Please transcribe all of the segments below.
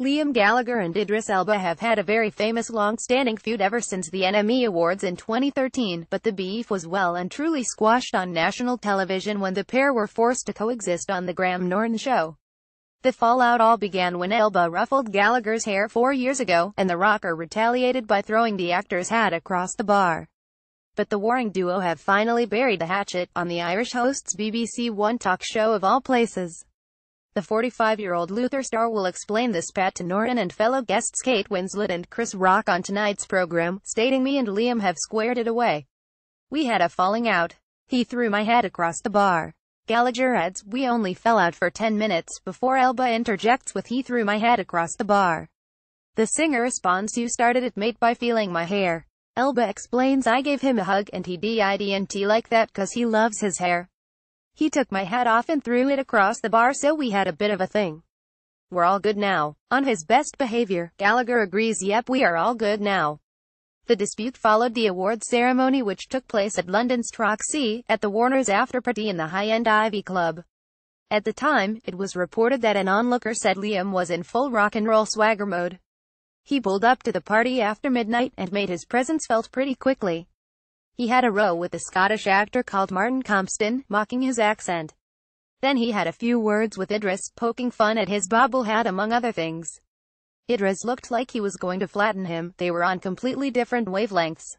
Liam Gallagher and Idris Elba have had a very famous long-standing feud ever since the NME Awards in 2013, but the beef was well and truly squashed on national television when the pair were forced to coexist on The Graham Norton Show. The fallout all began when Elba ruffled Gallagher's hair four years ago, and the rocker retaliated by throwing the actor's hat across the bar. But the warring duo have finally buried the hatchet, on the Irish host's BBC One talk show of all places. The 45-year-old Luther star will explain this spat to Norton and fellow guests Kate Winslet and Chris Rock on tonight's program, stating me and Liam have squared it away. We had a falling out. He threw my head across the bar. Gallagher adds, we only fell out for 10 minutes, before Elba interjects with he threw my head across the bar. The singer responds you started it mate by feeling my hair. Elba explains I gave him a hug and he did not like that cause he loves his hair. He took my hat off and threw it across the bar so we had a bit of a thing. We're all good now. On his best behavior, Gallagher agrees yep we are all good now. The dispute followed the award ceremony which took place at London's Troxy, at the Warner's after-party in the high-end Ivy Club. At the time, it was reported that an onlooker said Liam was in full rock and roll swagger mode. He pulled up to the party after midnight and made his presence felt pretty quickly. He had a row with a Scottish actor called Martin Compston, mocking his accent. Then he had a few words with Idris, poking fun at his bobble hat among other things. Idris looked like he was going to flatten him, they were on completely different wavelengths.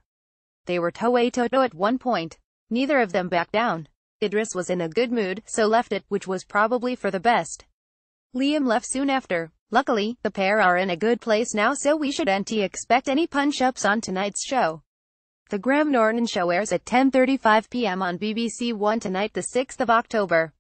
They were toe toto at one point. Neither of them backed down. Idris was in a good mood, so left it, which was probably for the best. Liam left soon after. Luckily, the pair are in a good place now so we shouldn't expect any punch-ups on tonight's show. The Graham Norton Show airs at 10.35 p.m. on BBC One tonight the 6th of October.